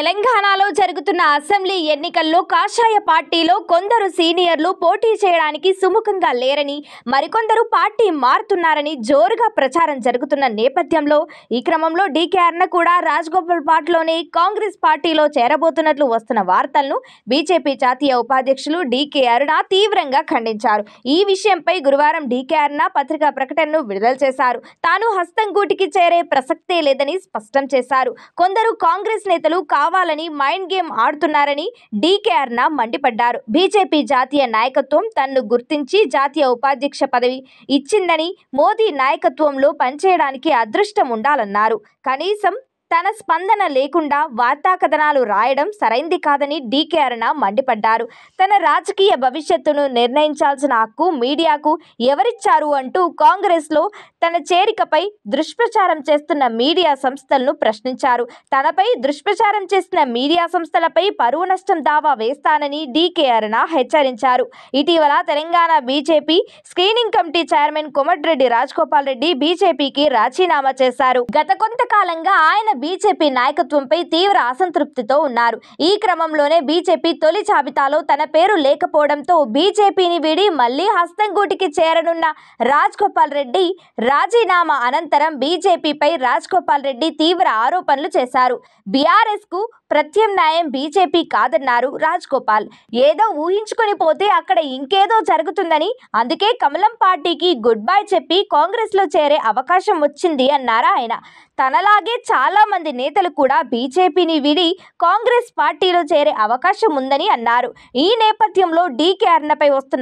తెలంగాణలో జరుగుతున్న అసెంబ్లీ ఎన్నికల్లో కాషాయ పార్టీలో కొందరు సీనియర్లు పోటీ చేయడానికి సుముఖంగా లేరని మరికొందరు పార్టీ మారుతున్నారని జోరుగా ప్రచారం జరుగుతున్న నేపథ్యంలో ఈ క్రమంలో డీకే అర్ణ కూడా రాజ్గోపాల్ పాట్లోనే కాంగ్రెస్ పార్టీలో చేరబోతున్నట్లు వస్తున్న వార్తలను బీజేపీ జాతీయ ఉపాధ్యక్షులు డీకే అరుణ తీవ్రంగా ఖండించారు ఈ విషయంపై గురువారం డీకే అరుణ పత్రికా ప్రకటనను విడుదల చేశారు తాను హస్తంగూటికి చేరే ప్రసక్తే లేదని స్పష్టం చేశారు కొందరు కాంగ్రెస్ నేతలు కావ కావాలని మైండ్ గేమ్ ఆడుతున్నారని డీకేఆర్న మండిపడ్డారు బీజేపీ జాతీయ నాయకత్వం తన్ను గుర్తించి జాతీయ ఉపాధ్యక్ష పదవి ఇచ్చిందని మోదీ నాయకత్వంలో పనిచేయడానికి అదృష్టం ఉండాలన్నారు కనీసం తన స్పందన లేకుండా వార్తా కథనాలు రాయడం సరైంది కాదని డీకే అరుణ మండిపడ్డారు తన రాజకీయ భవిష్యత్తును నిర్ణయించాల్సిన హక్కు మీడియాకు ఎవరిచ్చారు అంటూ కాంగ్రెస్లో తన చేరికపై దుష్ప్రచారం చేస్తున్న మీడియా సంస్థలను ప్రశ్నించారు తనపై దుష్ప్రచారం చేసిన మీడియా సంస్థలపై పరువు నష్టం దావా వేస్తానని డీకే అరుణ హెచ్చరించారు ఇటీవల Telangana BJP screening committee chairman Komatireddy Rajagopal Reddy బీజేపీకి రాజీనామా చేశారు గత కొంతకాలంగా ఆయన బీజేపీ నాయకత్వంపై తీవ్ర అసంతృప్తితో ఉన్నారు ఈ క్రమంలోనే బీజేపీ తొలి జాబితాలో తన పేరు లేకపోవడంతో బీజేపీని వీడి మళ్లీ హస్తంగూటికి చేరనున్న రాజ్ గోపాల్ రెడ్డి రాజీనామా అనంతరం బీజేపీపై రాజ్ గోపాల్ రెడ్డి తీవ్ర ఆరోపణలు చేశారు బీఆర్ఎస్కు ప్రత్యామ్నాయం బీజేపీ కాదన్నారు రాజ్ గోపాల్ ఏదో ఊహించుకుని పోతే అక్కడ ఇంకేదో జరుగుతుందని అందుకే కమలం పార్టీకి గుడ్ బై చెప్పి కాంగ్రెస్లో చేరే అవకాశం వచ్చింది అన్నారు ఆయన తనలాగే చాలామంది నేతలు కూడా బీజేపీని విడి కాంగ్రెస్ పార్టీలో చేరే అవకాశం ఉందని అన్నారు ఈ నేపథ్యంలో డీకే అరుణపై వస్తున్న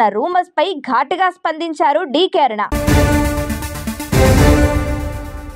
పై ఘాటుగా స్పందించారు డీకే అరుణ